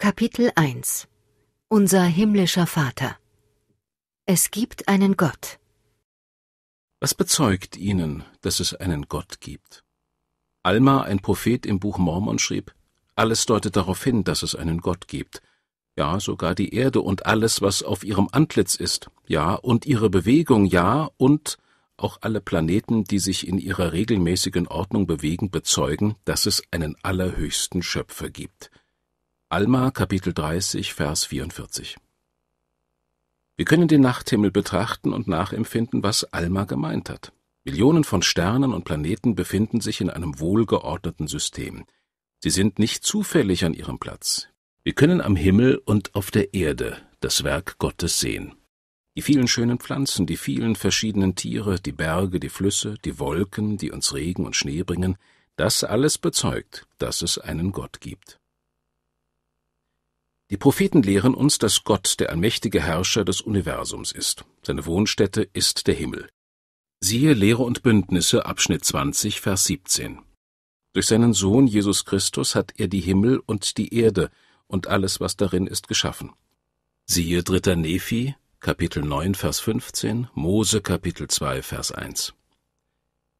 Kapitel 1 Unser himmlischer Vater Es gibt einen Gott. Was bezeugt Ihnen, dass es einen Gott gibt? Alma, ein Prophet im Buch Mormon, schrieb, alles deutet darauf hin, dass es einen Gott gibt. Ja, sogar die Erde und alles, was auf ihrem Antlitz ist, ja, und ihre Bewegung, ja, und auch alle Planeten, die sich in ihrer regelmäßigen Ordnung bewegen, bezeugen, dass es einen allerhöchsten Schöpfer gibt. Alma Kapitel 30, Vers 44. Wir können den Nachthimmel betrachten und nachempfinden, was Alma gemeint hat. Millionen von Sternen und Planeten befinden sich in einem wohlgeordneten System. Sie sind nicht zufällig an ihrem Platz. Wir können am Himmel und auf der Erde das Werk Gottes sehen. Die vielen schönen Pflanzen, die vielen verschiedenen Tiere, die Berge, die Flüsse, die Wolken, die uns Regen und Schnee bringen, das alles bezeugt, dass es einen Gott gibt. Die Propheten lehren uns, dass Gott der allmächtige Herrscher des Universums ist. Seine Wohnstätte ist der Himmel. Siehe Lehre und Bündnisse Abschnitt 20 Vers 17. Durch seinen Sohn Jesus Christus hat er die Himmel und die Erde und alles, was darin ist, geschaffen. Siehe dritter Nephi Kapitel 9 Vers 15, Mose Kapitel 2 Vers 1.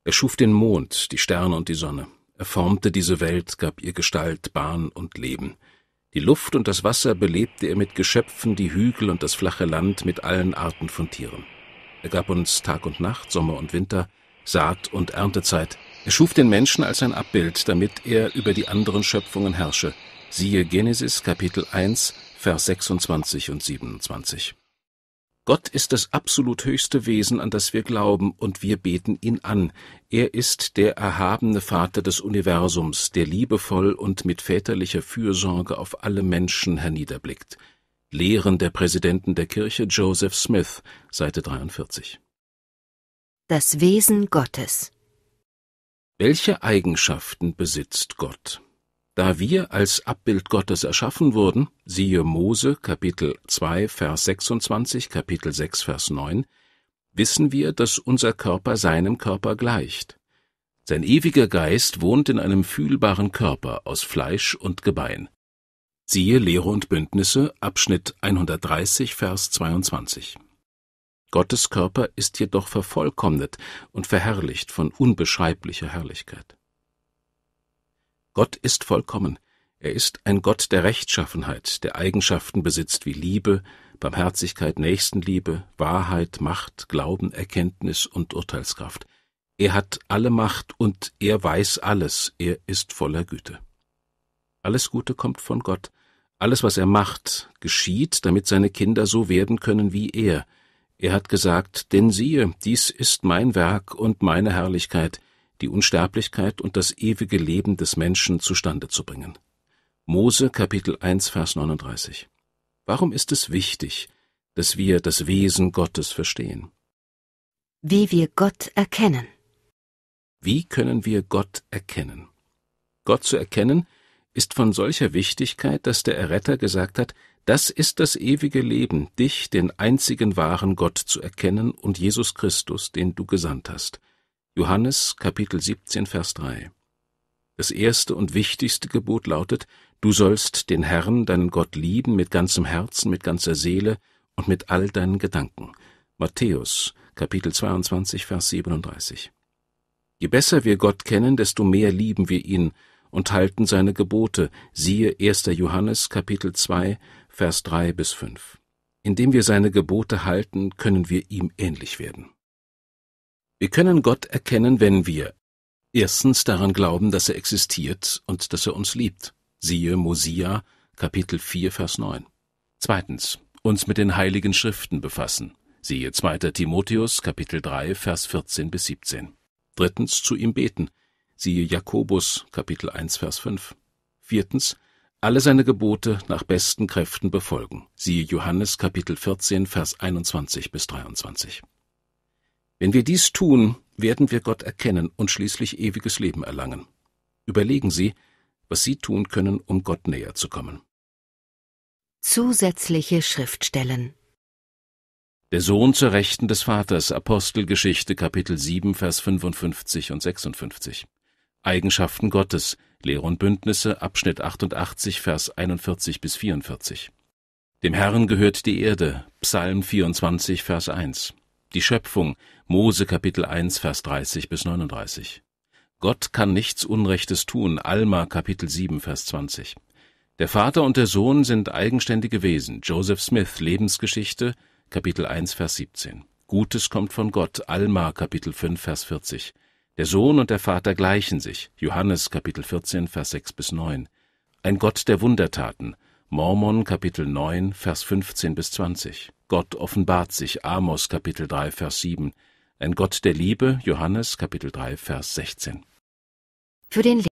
Er schuf den Mond, die Sterne und die Sonne. Er formte diese Welt, gab ihr Gestalt, Bahn und Leben. Die Luft und das Wasser belebte er mit Geschöpfen, die Hügel und das flache Land mit allen Arten von Tieren. Er gab uns Tag und Nacht, Sommer und Winter, Saat und Erntezeit. Er schuf den Menschen als ein Abbild, damit er über die anderen Schöpfungen herrsche. Siehe Genesis Kapitel 1, Vers 26 und 27. Gott ist das absolut höchste Wesen, an das wir glauben, und wir beten ihn an. Er ist der erhabene Vater des Universums, der liebevoll und mit väterlicher Fürsorge auf alle Menschen herniederblickt. Lehren der Präsidenten der Kirche Joseph Smith, Seite 43. Das Wesen Gottes. Welche Eigenschaften besitzt Gott? Da wir als Abbild Gottes erschaffen wurden, siehe Mose Kapitel 2 Vers 26, Kapitel 6 Vers 9, wissen wir, dass unser Körper seinem Körper gleicht. Sein ewiger Geist wohnt in einem fühlbaren Körper aus Fleisch und Gebein. Siehe Lehre und Bündnisse, Abschnitt 130, Vers 22. Gottes Körper ist jedoch vervollkommnet und verherrlicht von unbeschreiblicher Herrlichkeit. Gott ist vollkommen. Er ist ein Gott der Rechtschaffenheit, der Eigenschaften besitzt wie Liebe, Barmherzigkeit, Nächstenliebe, Wahrheit, Macht, Glauben, Erkenntnis und Urteilskraft. Er hat alle Macht und er weiß alles, er ist voller Güte. Alles Gute kommt von Gott, alles, was er macht, geschieht, damit seine Kinder so werden können wie er. Er hat gesagt, denn siehe, dies ist mein Werk und meine Herrlichkeit, die Unsterblichkeit und das ewige Leben des Menschen zustande zu bringen. Mose Kapitel 1 Vers 39. Warum ist es wichtig, dass wir das Wesen Gottes verstehen? Wie wir Gott erkennen. Wie können wir Gott erkennen? Gott zu erkennen ist von solcher Wichtigkeit, dass der Erretter gesagt hat, das ist das ewige Leben, dich, den einzigen wahren Gott, zu erkennen und Jesus Christus, den du gesandt hast. Johannes Kapitel 17, Vers 3. Das erste und wichtigste Gebot lautet, du sollst den Herrn, deinen Gott lieben mit ganzem Herzen, mit ganzer Seele und mit all deinen Gedanken. Matthäus Kapitel 22, Vers 37. Je besser wir Gott kennen, desto mehr lieben wir ihn und halten seine Gebote, siehe 1. Johannes Kapitel 2, Vers 3 bis 5. Indem wir seine Gebote halten, können wir ihm ähnlich werden. Wir können Gott erkennen, wenn wir erstens daran glauben, dass er existiert und dass er uns liebt. Siehe Mosia, Kapitel 4, Vers 9. Zweitens, uns mit den heiligen Schriften befassen. Siehe 2. Timotheus, Kapitel 3, Vers 14 bis 17. Drittens, zu ihm beten. Siehe Jakobus, Kapitel 1, Vers 5. Viertens, alle seine Gebote nach besten Kräften befolgen. Siehe Johannes, Kapitel 14, Vers 21 bis 23. Wenn wir dies tun, werden wir Gott erkennen und schließlich ewiges Leben erlangen. Überlegen Sie, was Sie tun können, um Gott näher zu kommen. Zusätzliche Schriftstellen Der Sohn zur Rechten des Vaters, Apostelgeschichte, Kapitel 7, Vers 55 und 56. Eigenschaften Gottes, Lehre und Bündnisse, Abschnitt 88, Vers 41 bis 44. Dem Herrn gehört die Erde, Psalm 24, Vers 1. Die Schöpfung, Mose Kapitel 1, Vers 30 bis 39. Gott kann nichts Unrechtes tun, Alma Kapitel 7, Vers 20. Der Vater und der Sohn sind eigenständige Wesen, Joseph Smith, Lebensgeschichte, Kapitel 1, Vers 17. Gutes kommt von Gott, Alma Kapitel 5, Vers 40. Der Sohn und der Vater gleichen sich, Johannes Kapitel 14, Vers 6 bis 9. Ein Gott der Wundertaten, Mormon Kapitel 9, Vers 15 bis 20. Gott offenbart sich Amos Kapitel 3 Vers 7, ein Gott der Liebe Johannes Kapitel 3 Vers 16. Für den